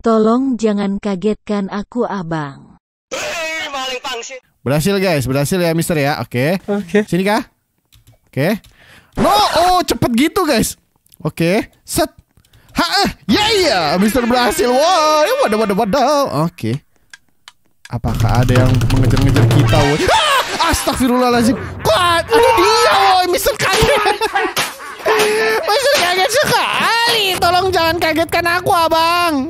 Tolong jangan kagetkan aku abang. Berhasil guys, berhasil ya Mister ya. Oke. Okay. Oke. Okay. Sini kah? Oke. Okay. No, oh cepet gitu guys. Oke. Okay. Set. Ha, eh. ya yeah, yeah. Mister berhasil. Wah, wow. wadah ya, wadah wadah. Oke. Okay. Apakah ada yang mengejar-ngejar kita? Woy? Ah, astagfirullahaladzim. Kuat, ada dia, woy. Mister kaget. Mister kaget sekali. Tolong jangan kagetkan aku, abang.